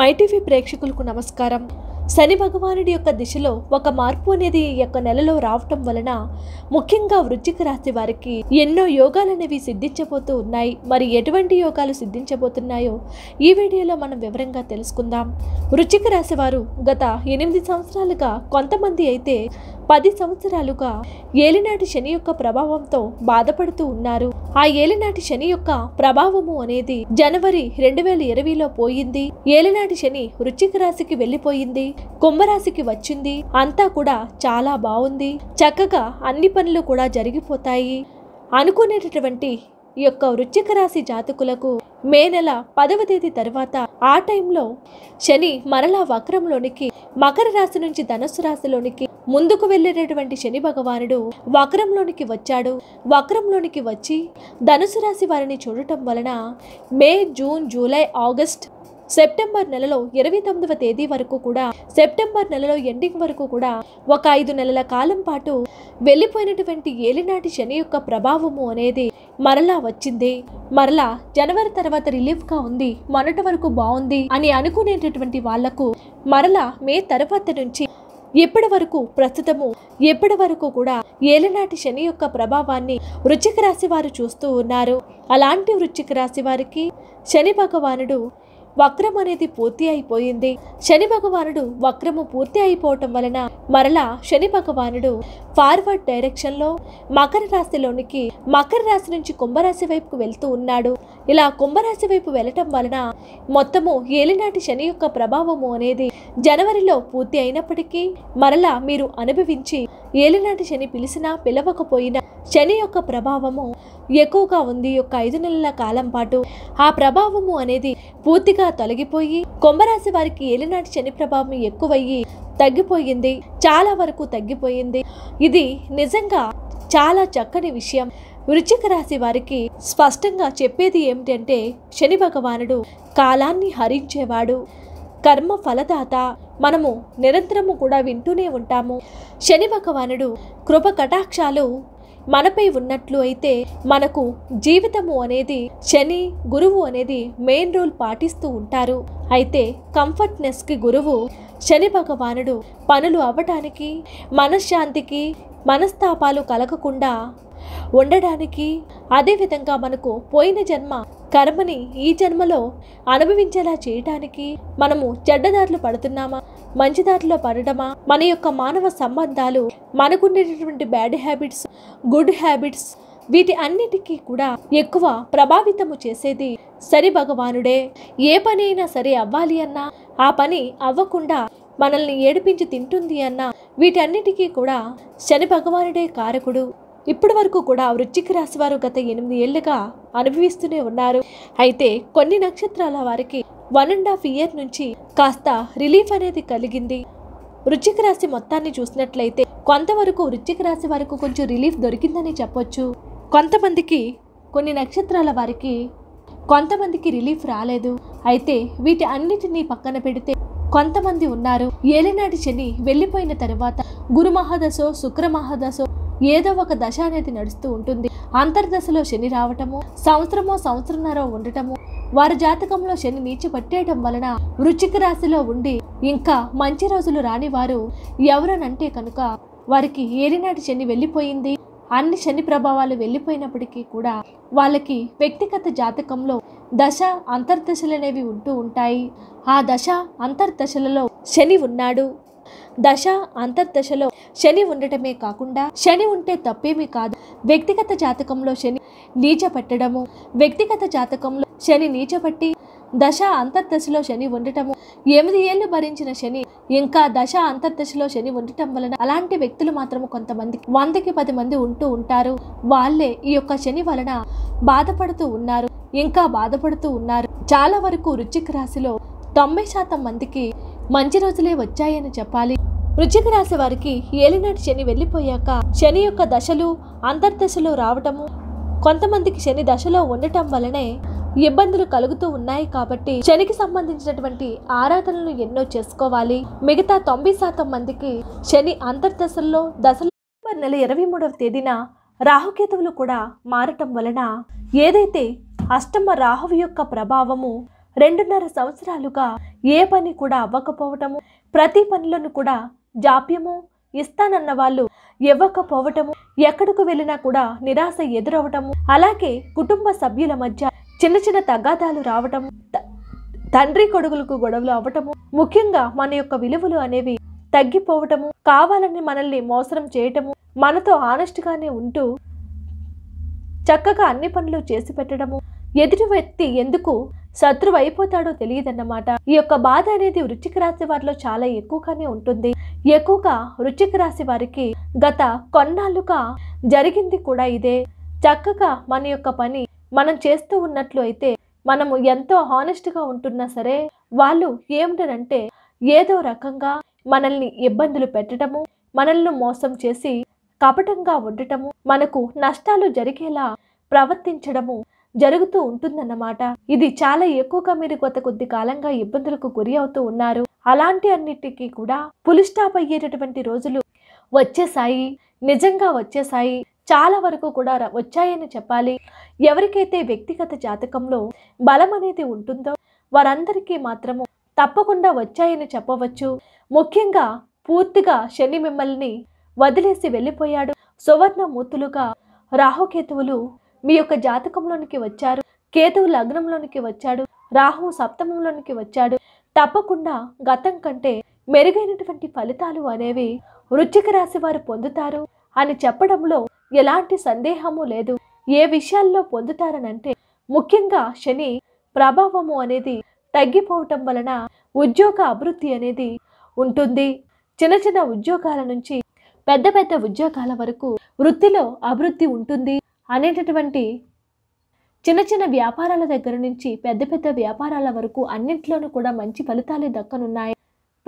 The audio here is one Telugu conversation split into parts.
మైటీవీ ప్రేక్షకులకు నమస్కారం శని భగవానుడి యొక్క దిశలో ఒక మార్పు అనేది ఈ యొక్క నెలలో రావటం వలన ముఖ్యంగా వృచ్చిక రాశి వారికి ఎన్నో యోగాలు అనేవి సిద్ధించబోతూ ఉన్నాయి మరి ఎటువంటి యోగాలు సిద్ధించబోతున్నాయో ఈ వీడియోలో మనం వివరంగా తెలుసుకుందాం వృచ్చిక రాశి వారు గత ఎనిమిది సంవత్సరాలుగా కొంతమంది అయితే పది సంవత్సరాలుగా ఏలినాటి శని యొక్క ప్రభావంతో బాధపడుతూ ఉన్నారు ఆ ఏలినాటి శని యొక్క ప్రభావము అనేది జనవరి రెండు వేల ఇరవైలో పోయింది ఏలినాటి శని వృచ్చిక రాశికి వెళ్ళిపోయింది కుంభరాశికి వచ్చింది అంతా కూడా చాలా బాగుంది చక్కగా అన్ని పనులు కూడా జరిగిపోతాయి అనుకునేటటువంటి ఈ యొక్క వృచ్చిక రాశి జాతకులకు మే నెల పదవ తేదీ తర్వాత ఆ టైంలో శని మరలా వక్రంలోనికి మకర రాశి నుంచి ధనుసు రాశిలోనికి ముందుకు వెళ్ళేటటువంటి శని భగవానుడు వక్రంలోనికి వచ్చాడు వక్రంలోనికి వచ్చి ధనుసు రాశి వారిని చూడటం వలన May June July August September నెలలో ఇరవై తొమ్మిదవ తేదీ వరకు కూడా సెప్టెంబర్ నెలలో ఎండింగ్ వరకు కూడా ఒక ఐదు నెలల కాలం పాటు వెళ్ళిపోయినటువంటి ఏలినాటి శని యొక్క ప్రభావము అనేది మరలా వచ్చింది మరలా జనవరి తర్వాత రిలీఫ్ గా ఉంది మొన్నటి వరకు బాగుంది అని అనుకునేటటువంటి వాళ్లకు మరలా మే తర్వాత నుంచి ఎప్పటి వరకు ప్రస్తుతము ఎప్పటి వరకు కూడా ఏలినాటి శని యొక్క ప్రభావాన్ని వృచ్చిక రాశి వారు చూస్తూ ఉన్నారు అలాంటి వృచ్చిక రాశి వారికి శని భగవానుడు వక్రం అనేది పూర్తి అయిపోయింది శని భగవానుడు వక్రము పూర్తి అయిపోవటం వలన మరలా శని భగవానుడు ఫార్వర్డ్ డైరెక్షన్లో మకర రాశిలోనికి మకర రాశి నుంచి కుంభరాశి వైపుకు వెళ్తూ ఉన్నాడు ఇలా కుంభరాశి వైపు వెళ్ళటం వలన మొత్తము ఏలినాటి శని యొక్క ప్రభావము అనేది జనవరిలో పూర్తి అయినప్పటికీ మరలా మీరు అనుభవించి ఏలినాటి శని పిలిచినా పిలవకపోయినా శని యొక్క ప్రభావము ఎక్కువగా ఉంది ఒక ఐదు నెలల కాలం పాటు ఆ ప్రభావము అనేది పూర్తిగా తొలగిపోయి కుంభరాశి వారికి ఏలినాటి శని ప్రభావం ఎక్కువయ్యి తగ్గిపోయింది చాలా వరకు తగ్గిపోయింది ఇది నిజంగా చాలా చక్కని విషయం వృచ్చిక రాశి వారికి స్పష్టంగా చెప్పేది ఏమిటంటే శని భగవానుడు కాలాన్ని హరించేవాడు కర్మ ఫలదాత మనము నిరంతరము కూడా వింటూనే ఉంటాము శని భగవానుడు కృప కటాక్షాలు మనపై ఉన్నట్లు అయితే మనకు జీవితము అనేది శని గురువు అనేది మెయిన్ రోల్ పాటిస్తూ ఉంటారు అయితే కంఫర్ట్నెస్కి గురువు శని భగవానుడు పనులు అవ్వటానికి మనశ్శాంతికి మనస్తాపాలు కలగకుండా ఉండడానికి అదేవిధంగా మనకు పోయిన జన్మ కర్మని ఈ జన్మలో అనుభవించేలా చేయటానికి మనము చెడ్డదారులు పడుతున్నామా మంచిదారిలో పడటమా మన యొక్క మానవ సంబంధాలు మనకుండేటటువంటి బ్యాడ్ హ్యాబిట్స్ గుడ్ హ్యాబిట్స్ వీటి అన్నిటికీ కూడా ఎక్కువ ప్రభావితము చేసేది సరి భగవానుడే ఏ పని అయినా సరే అవ్వాలి అన్నా ఆ పని అవ్వకుండా మనల్ని ఏడిపించి తింటుంది అన్నా వీటన్నిటికీ కూడా శని భగవానుడే కారకుడు ఇప్పటి వరకు కూడా వృచ్చిక రాశి వారు గత ఎనిమిది ఏళ్ళుగా అనుభవిస్తూనే ఉన్నారు అయితే కొన్ని నక్షత్రాల వారికి వన్ అండ్ హాఫ్ ఇయర్ నుంచి కాస్త రిలీఫ్ అనేది కలిగింది వృచ్చిక రాశి మొత్తాన్ని చూసినట్లయితే కొంతవరకు వృచ్చిక రాశి వరకు కొంచెం రిలీఫ్ దొరికిందని చెప్పొచ్చు కొంతమందికి కొన్ని నక్షత్రాల వారికి కొంతమందికి రిలీఫ్ రాలేదు అయితే వీటి అన్నిటినీ పక్కన పెడితే కొంతమంది ఉన్నారు ఏలినాటి శని వెళ్ళిపోయిన తర్వాత గురు మహాదశో శుక్ర మహాదశో ఏదో ఒక దశ అనేది నడుస్తూ ఉంటుంది అంతర్దశలో శని రావటము సంవత్సరమో సంవత్సరంన్నర ఉండటము వారి జాతకంలో శని నీచి పట్టేయడం వలన వృచ్చిక రాశిలో ఉండి ఇంకా మంచి రోజులు రాని వారు ఎవరనంటే కనుక వారికి ఏలినాటి శని వెళ్ళిపోయింది అన్ని శని ప్రభావాలు వెళ్ళిపోయినప్పటికీ కూడా వాళ్ళకి వ్యక్తిగత జాతకంలో దశ అంతర్దశలు అనేవి ఉంటూ ఉంటాయి ఆ దశ అంతర్దశలలో శని ఉన్నాడు దశ అంతర్దశలో శని ఉండటమే కాకుండా శని ఉంటే తప్పేమీ కాదు వ్యక్తిగత జాతకంలో శని నీచ పెట్టడము వ్యక్తిగత జాతకంలో శని నీచబట్టి దశ అంతర్దశలో శని ఉండటము ఎనిమిది ఏళ్ళు భరించిన శని ఇంకా దశ అంతర్దశలో శని ఉండటం వలన అలాంటి వ్యక్తులు మాత్రం కొంతమంది వందకి పది మంది ఉంటూ ఉంటారు వాళ్ళే ఈ యొక్క శని వలన బాధపడుతూ ఉన్నారు ఇంకా బాధపడుతూ ఉన్నారు చాలా వరకు వృచ్చిక రాశిలో తొంభై శాతం మందికి మంచి రోజులే వచ్చాయని చెప్పాలి వృచ్చిక రాశి వారికి ఏలినాటి శని వెళ్ళిపోయాక శని యొక్క దశలు అంతర్దశలు రావటము కొంతమందికి శని దశలో ఉండటం వలనే ఇబ్బందులు కలుగుతూ ఉన్నాయి కాబట్టి శనికి సంబంధించినటువంటి ఆరాధనలు ఎన్నో చేసుకోవాలి మిగతా తొంభై శాతం మందికి శని అంతర్దశల్లో దశ నెల ఇరవై మూడవ తేదీన రాహుకేతువులు కూడా మారటం వలన ఏదైతే అష్టమ రాహువు యొక్క ప్రభావము రెండున్నర సంవత్సరాలుగా ఏ పని కూడా అవ్వకపోవటము ప్రతి పనులను కూడా జాప్యము ఇస్తానన్న వాళ్ళు ఇవ్వకపోవటము ఎక్కడికి వెళ్ళినా కూడా నిరాశ ఎదురవటము అలాగే కుటుంబ సభ్యుల మధ్య చిన్న చిన్న తగాదాలు రావటం తండ్రి కొడుకులకు గొడవలు అవ్వటము ముఖ్యంగా మన యొక్క విలువలు అనేవి తగ్గిపోవటము కావాలని మనల్ని మోసరం చేయటము మనతో ఆనెస్ట్గానే ఉంటూ చక్కగా అన్ని పనులు చేసి పెట్టడము ఎదుటి వ్యక్తి ఎందుకు శత్రువు అయిపోతాడో తెలియదన్నమాట ఈ యొక్క బాధ అనేది వృచ్చిక రాశి వారిలో చాలా ఎక్కువగానే ఉంటుంది ఎక్కువగా వృచ్చిక రాశి వారికి గత కొన్నాళ్ళుగా జరిగింది కూడా ఇదే చక్కగా మన యొక్క పని మనం చేస్తూ ఉన్నట్లు అయితే మనము ఎంతో హానెస్ట్గా ఉంటున్నా సరే వాళ్ళు ఏమిటనంటే ఏదో రకంగా మనల్ని ఇబ్బందులు పెట్టడము మనల్ని మోసం చేసి కపటంగా ఉండటము మనకు నష్టాలు జరిగేలా ప్రవర్తించడము జరుగుతూ ఉంటుందన్నమాట ఇది చాలా ఎక్కువగా మీరు కొత్త కొద్ది కాలంగా ఇబ్బందులకు గురి అవుతూ ఉన్నారు అలాంటి అన్నిటికీ కూడా పులిస్టాప్ అయ్యేటటువంటి రోజులు వచ్చేసాయి నిజంగా వచ్చేసాయి చాలా వరకు కూడా వచ్చాయని చెప్పాలి ఎవరికైతే వ్యక్తిగత జాతకంలో బలం అనేది ఉంటుందో వారందరికీ మాత్రము తప్పకుండా వచ్చాయని చెప్పవచ్చు ముఖ్యంగా పూర్తిగా శని మిమ్మల్ని వదిలేసి వెళ్ళిపోయాడు సువర్ణ మూతులుగా రాహుకేతువులు మీ యొక్క జాతకంలోనికి వచ్చారు కేతువు లగ్నంలోనికి వచ్చాడు రాహు సప్తమంలోనికి వచ్చాడు తప్పకుండా గతం కంటే మెరుగైనటువంటి ఫలితాలు అనేవి వృచ్చిక రాశి వారు పొందుతారు అని చెప్పడంలో ఎలాంటి సందేహము లేదు ఏ విషయాల్లో పొందుతారనంటే ముఖ్యంగా శని ప్రభావము అనేది తగ్గిపోవటం వలన ఉద్యోగ అభివృద్ధి అనేది ఉంటుంది చిన్న చిన్న ఉద్యోగాల నుంచి పెద్ద పెద్ద ఉద్యోగాల వరకు వృత్తిలో అభివృద్ధి ఉంటుంది అనేటటువంటి చిన్న చిన్న వ్యాపారాల దగ్గర నుంచి పెద్ద పెద్ద వ్యాపారాల వరకు అన్నింటిలోనూ కూడా మంచి ఫలితాలే దక్కనున్నాయి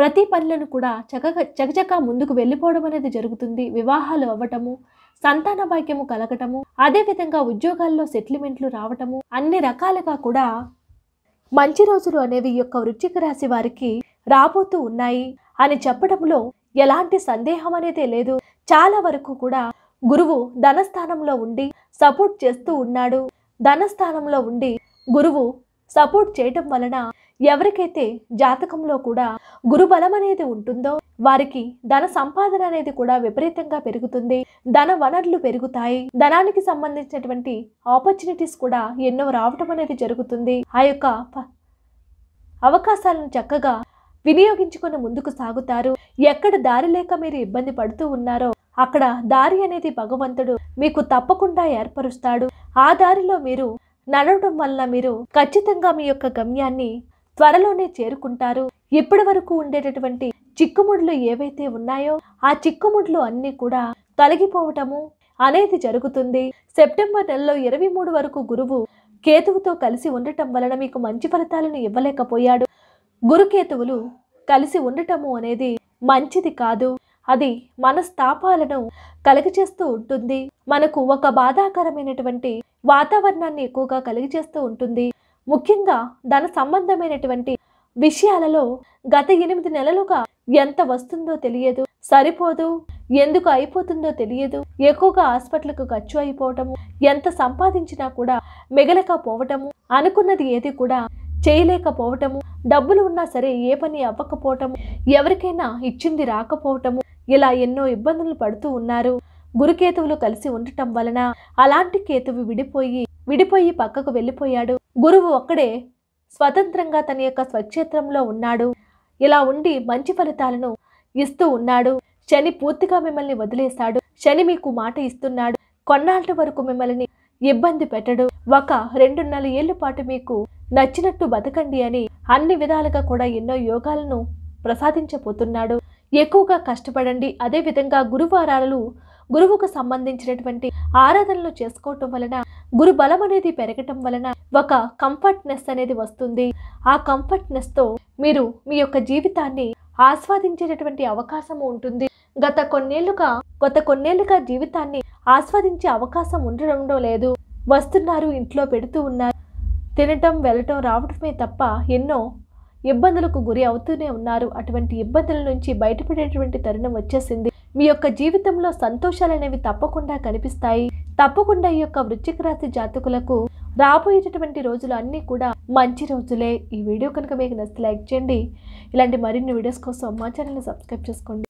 ప్రతి పనులను కూడా చక చకచక ముందుకు వెళ్ళిపోవడం అనేది జరుగుతుంది వివాహాలు అవ్వటము సంతాన భాగ్యము కలగటము అదేవిధంగా ఉద్యోగాల్లో సెటిల్మెంట్లు రావటము అన్ని రకాలుగా కూడా మంచి రోజులు అనేవి యొక్క వృత్తిక రాశి వారికి రాబోతూ ఉన్నాయి అని చెప్పడంలో ఎలాంటి సందేహం అనేది లేదు చాలా వరకు కూడా గురువు ధనస్థానంలో ఉండి సపోర్ట్ చేస్తూ ఉన్నాడు ధనస్థానంలో ఉండి గురువు సపోర్ట్ చేయటం వలన ఎవరికైతే జాతకంలో కూడా గురుబలం అనేది ఉంటుందో వారికి ధన సంపాదన అనేది కూడా విపరీతంగా పెరుగుతుంది ధన వనరులు పెరుగుతాయి ధనానికి సంబంధించినటువంటి ఆపర్చునిటీస్ కూడా ఎన్నో రావటం అనేది జరుగుతుంది ఆ యొక్క అవకాశాలను చక్కగా వినియోగించుకుని ముందుకు సాగుతారు ఎక్కడ దారి లేక మీరు ఇబ్బంది పడుతూ ఉన్నారో అక్కడ దారి అనేది భగవంతుడు మీకు తప్పకుండా ఏర్పరుస్తాడు ఆ దారిలో మీరు నడవడం వల్ల మీరు ఖచ్చితంగా మీ యొక్క గమ్యాన్ని త్వరలోనే చేరుకుంటారు ఇప్పటి వరకు ఉండేటటువంటి చిక్కుముడులు ఏవైతే ఉన్నాయో ఆ చిక్కుముడులు అన్ని కూడా తొలగిపోవటము అనేది జరుగుతుంది సెప్టెంబర్ నెలలో ఇరవై మూడు వరకు గురువు కేతువుతో కలిసి ఉండటం వలన మీకు మంచి ఫలితాలను ఇవ్వలేకపోయాడు గురుకేతువులు కలిసి ఉండటము అనేది మంచిది కాదు అది మనస్తాపాలను కలిగచేస్తూ ఉంటుంది మనకు ఒక బాధాకరమైనటువంటి వాతావరణాన్ని ఎక్కువగా చేస్తూ ఉంటుంది ముఖ్యంగా ధన సంబంధమైనటువంటి విషయాలలో గత ఎనిమిది నెలలుగా ఎంత వస్తుందో తెలియదు సరిపోదు ఎందుకు అయిపోతుందో తెలియదు ఎక్కువగా హాస్పిటల్కు ఖర్చు అయిపోవటము ఎంత సంపాదించినా కూడా మిగలకపోవటము అనుకున్నది ఏది కూడా చేయలేకపోవటము డబ్బులు ఉన్నా సరే ఏ పని అవ్వకపోవటము ఎవరికైనా ఇచ్చింది రాకపోవటము ఇలా ఎన్నో ఇబ్బందులు పడుతూ ఉన్నారు గురుకేతువులు కలిసి ఉండటం వలన అలాంటి కేతువు విడిపోయి విడిపోయి పక్కకు వెళ్ళిపోయాడు గురువు ఒక్కడే స్వతంత్రంగా తన యొక్క స్వక్షేత్రంలో ఉన్నాడు ఇలా ఉండి మంచి ఫలితాలను ఇస్తూ ఉన్నాడు శని పూర్తిగా మిమ్మల్ని వదిలేశాడు శని మీకు మాట ఇస్తున్నాడు కొన్నాళ్ళ వరకు మిమ్మల్ని ఇబ్బంది పెట్టడు ఒక రెండున్నర ఏళ్ల పాటు మీకు నచ్చినట్టు బతకండి అని అన్ని విధాలుగా కూడా ఎన్నో యోగాలను ప్రసాదించబోతున్నాడు ఎక్కువగా కష్టపడండి అదేవిధంగా గురువారాలు గురువుకు సంబంధించినటువంటి ఆరాధనలు చేసుకోవటం వలన గురు బలం అనేది పెరగటం వలన ఒక కంఫర్ట్నెస్ అనేది వస్తుంది ఆ కంఫర్ట్నెస్ తో మీరు మీ యొక్క జీవితాన్ని ఆస్వాదించేటటువంటి అవకాశం ఉంటుంది గత కొన్నేళ్లుగా గత కొన్నేళ్లుగా జీవితాన్ని ఆస్వాదించే అవకాశం ఉండడం లేదు వస్తున్నారు ఇంట్లో పెడుతూ ఉన్నారు తినటం వెళ్ళటం రావటమే తప్ప ఎన్నో ఇబ్బందులకు గురి అవుతూనే ఉన్నారు అటువంటి ఇబ్బందుల నుంచి బయటపడేటువంటి తరుణం వచ్చేసింది మీ యొక్క జీవితంలో సంతోషాలు అనేవి తప్పకుండా కనిపిస్తాయి తప్పకుండా ఈ యొక్క వృచ్చిక రాశి జాతకులకు రాబోయేటటువంటి రోజులు అన్నీ కూడా మంచి రోజులే ఈ వీడియో కనుక మీకు నచ్చి లైక్ చేయండి ఇలాంటి మరిన్ని వీడియోస్ కోసం మా ఛానల్ని సబ్స్క్రైబ్ చేసుకోండి